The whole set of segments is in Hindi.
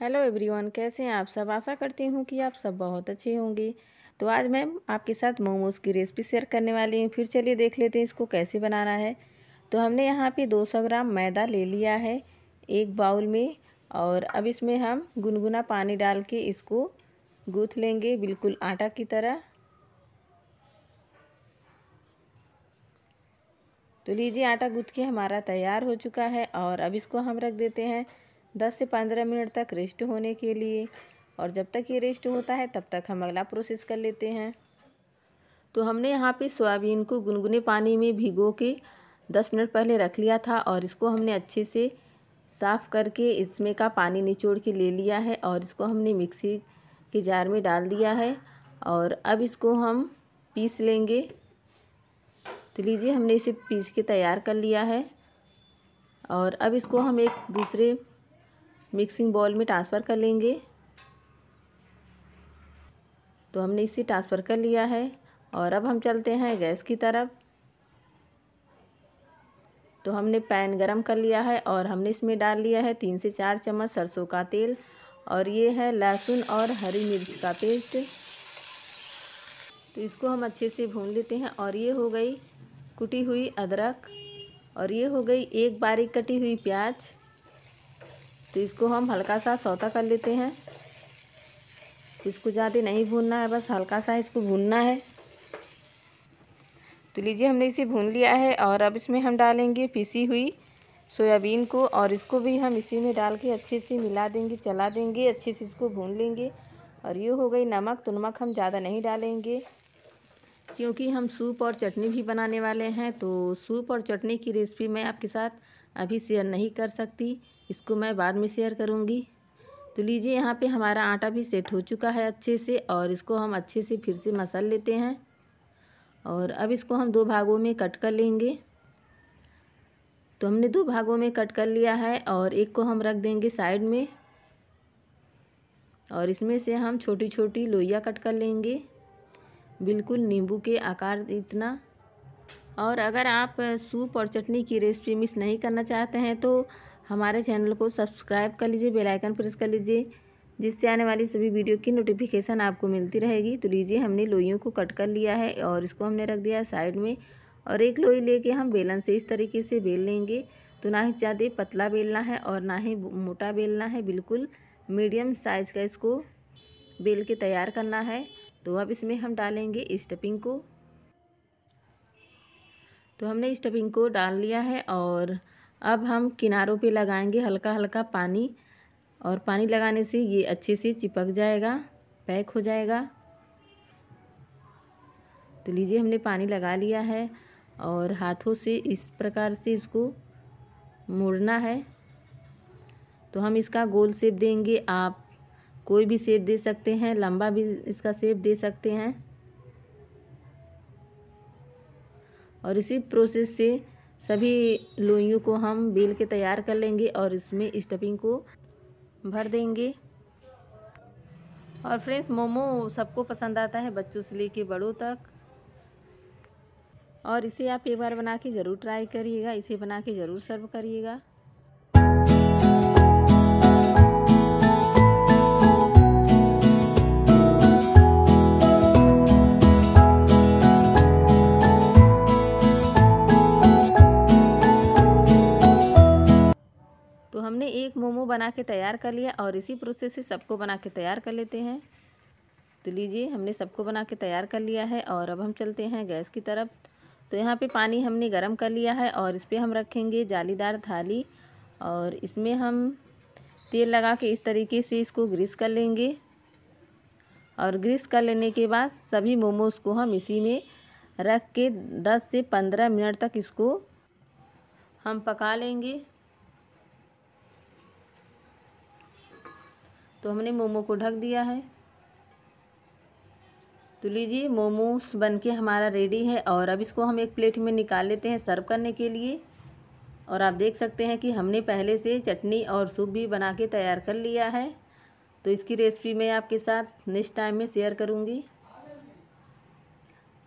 हेलो एवरीवन कैसे हैं आप सब आशा करती हूँ कि आप सब बहुत अच्छे होंगे तो आज मैं आपके साथ मोमोज़ की रेसिपी शेयर करने वाली हूँ फिर चलिए देख लेते हैं इसको कैसे बनाना है तो हमने यहाँ पे 200 ग्राम मैदा ले लिया है एक बाउल में और अब इसमें हम गुनगुना पानी डाल के इसको गूँथ लेंगे बिल्कुल आटा की तरह तो लीजिए आटा गूँथ के हमारा तैयार हो चुका है और अब इसको हम रख देते हैं 10 से 15 मिनट तक रेस्ट होने के लिए और जब तक ये रेस्ट होता है तब तक हम अगला प्रोसेस कर लेते हैं तो हमने यहाँ पे सोयाबीन को गुनगुने पानी में भिगो के 10 मिनट पहले रख लिया था और इसको हमने अच्छे से साफ़ करके इसमें का पानी निचोड़ के ले लिया है और इसको हमने मिक्सी के जार में डाल दिया है और अब इसको हम पीस लेंगे तो लीजिए हमने इसे पीस के तैयार कर लिया है और अब इसको हम एक दूसरे मिक्सिंग बॉल में ट्रांसफ़र कर लेंगे तो हमने इसे ट्रांसफ़र कर लिया है और अब हम चलते हैं गैस की तरफ तो हमने पैन गरम कर लिया है और हमने इसमें डाल लिया है तीन से चार चम्मच सरसों का तेल और ये है लहसुन और हरी मिर्च का पेस्ट तो इसको हम अच्छे से भून लेते हैं और ये हो गई कुटी हुई अदरक और ये हो गई एक बारीक कटी हुई प्याज़ तो इसको हम हल्का सा सौता कर लेते हैं इसको ज़्यादा नहीं भूनना है बस हल्का सा इसको भूनना है तो लीजिए हमने इसे भून लिया है और अब इसमें हम डालेंगे पिसी हुई सोयाबीन को और इसको भी हम इसी में डाल के अच्छे से मिला देंगे चला देंगे अच्छे से इसको भून लेंगे और ये हो गई नमक तो नमक हम ज़्यादा नहीं डालेंगे क्योंकि हम सूप और चटनी भी बनाने वाले हैं तो सूप और चटनी की रेसिपी मैं आपके साथ अभी शेयर नहीं कर सकती इसको मैं बाद में शेयर करूँगी तो लीजिए यहाँ पे हमारा आटा भी सेट हो चुका है अच्छे से और इसको हम अच्छे से फिर से मसल लेते हैं और अब इसको हम दो भागों में कट कर लेंगे तो हमने दो भागों में कट कर लिया है और एक को हम रख देंगे साइड में और इसमें से हम छोटी छोटी लोइया कट कर लेंगे बिल्कुल नींबू के आकार इतना और अगर आप सूप और चटनी की रेसिपी मिस नहीं करना चाहते हैं तो हमारे चैनल को सब्सक्राइब कर लीजिए बेल आइकन प्रेस कर लीजिए जिससे आने वाली सभी वीडियो की नोटिफिकेशन आपको मिलती रहेगी तो लीजिए हमने लोइयों को कट कर लिया है और इसको हमने रख दिया है साइड में और एक लोई लेके हम बेलन से इस तरीके से बेल लेंगे तो ना ही ज़्यादा पतला बेलना है और ना ही मोटा बेलना है बिल्कुल मीडियम साइज़ का इसको बेल के तैयार करना है तो अब इसमें हम डालेंगे स्टफिंग को तो हमने स्टफिंग को डाल लिया है और अब हम किनारों पे लगाएंगे हल्का हल्का पानी और पानी लगाने से ये अच्छे से चिपक जाएगा पैक हो जाएगा तो लीजिए हमने पानी लगा लिया है और हाथों से इस प्रकार से इसको मोड़ना है तो हम इसका गोल सेप देंगे आप कोई भी सेप दे सकते हैं लंबा भी इसका सेप दे सकते हैं और इसी प्रोसेस से सभी लोइयों को हम बेल के तैयार कर लेंगे और इसमें स्टफिंग को भर देंगे और फ्रेंड्स मोमो सबको पसंद आता है बच्चों से लेके बड़ों तक और इसे आप एक बार बना के ज़रूर ट्राई करिएगा इसे बना के ज़रूर सर्व करिएगा बना के तैयार कर लिया और इसी प्रोसेस से सबको बना के तैयार कर लेते हैं तो लीजिए हमने सबको बना के तैयार कर लिया है और अब हम चलते हैं गैस की तरफ तो यहाँ पे पानी हमने गरम कर लिया है और इस पर हम रखेंगे जालीदार थाली और इसमें हम तेल लगा के इस तरीके से इसको ग्रीस कर लेंगे और ग्रीस कर लेने के बाद सभी मोमोज़ को हम इसी में रख के 10 से 15 मिनट तक इसको हम पका लेंगे तो हमने मोमो को ढक दिया है तो लीजिए मोमोस बन के हमारा रेडी है और अब इसको हम एक प्लेट में निकाल लेते हैं सर्व करने के लिए और आप देख सकते हैं कि हमने पहले से चटनी और सूप भी बना के तैयार कर लिया है तो इसकी रेसिपी मैं आपके साथ नेक्स्ट टाइम में शेयर करूँगी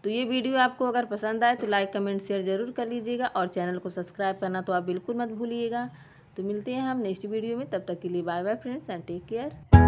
तो ये वीडियो आपको अगर पसंद आए तो लाइक कमेंट शेयर ज़रूर कर लीजिएगा और चैनल को सब्सक्राइब करना तो आप बिल्कुल मत भूलिएगा तो मिलते हैं हम नेक्स्ट वीडियो में तब तक के लिए bye bye friends and take care